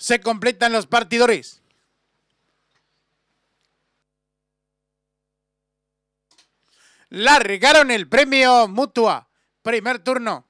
se completan los partidores. Largaron el premio Mutua. Primer turno.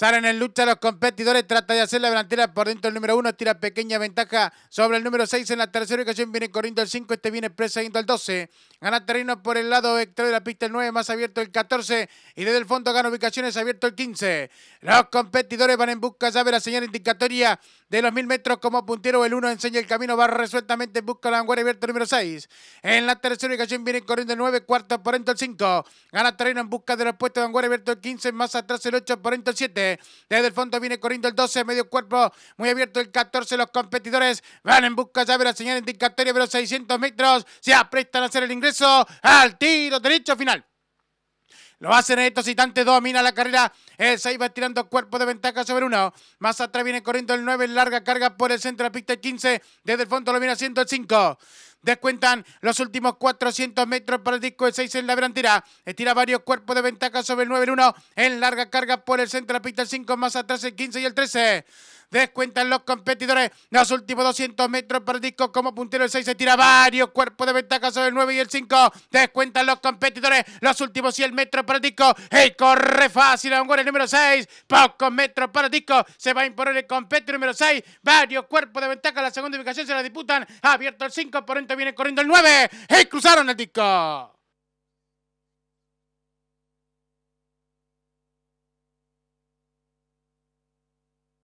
Salen en lucha los competidores, trata de hacer la delantera por dentro el número 1, tira pequeña ventaja sobre el número 6 en la tercera ubicación viene corriendo el 5, este viene yendo al 12, gana terreno por el lado exterior de la pista el 9, más abierto el 14 y desde el fondo gana ubicaciones abierto el 15. Los competidores van en busca, ya ve la señal indicatoria de los mil metros como puntero, el 1 enseña el camino, va resueltamente en busca de la vanguardia abierto el número 6. En la tercera ubicación viene corriendo el 9, cuarto por dentro el 5, gana terreno en busca de los puestos de vanguardia abierto el 15, más atrás el 8 por dentro el 7. Desde el fondo viene corriendo el 12, medio cuerpo, muy abierto el 14. Los competidores van en busca ya de la señal indicatoria, pero 600 metros se aprestan a hacer el ingreso al tiro derecho final. Lo hacen estos citantes, domina la carrera. El 6 va tirando cuerpo de ventaja sobre uno. Más atrás viene corriendo el 9, larga carga por el centro de la pista el 15. Desde el fondo lo viene haciendo el 5. Descuentan los últimos 400 metros para el disco de 6 en la Estira varios cuerpos de ventaja sobre el 9 1. En larga carga por el centro de la pista el 5, más atrás el 15 y el 13. Descuentan los competidores los últimos 200 metros para el disco como puntero el 6 se tira varios cuerpos de ventaja sobre el 9 y el 5. Descuentan los competidores los últimos 100 metros para el disco. Y corre fácil a un gol el número 6. Pocos metros para el disco. Se va a imponer el competidor número 6. Varios cuerpos de ventaja. La segunda ubicación se la disputan. abierto el 5. Por dentro viene corriendo el 9. Y cruzaron el disco.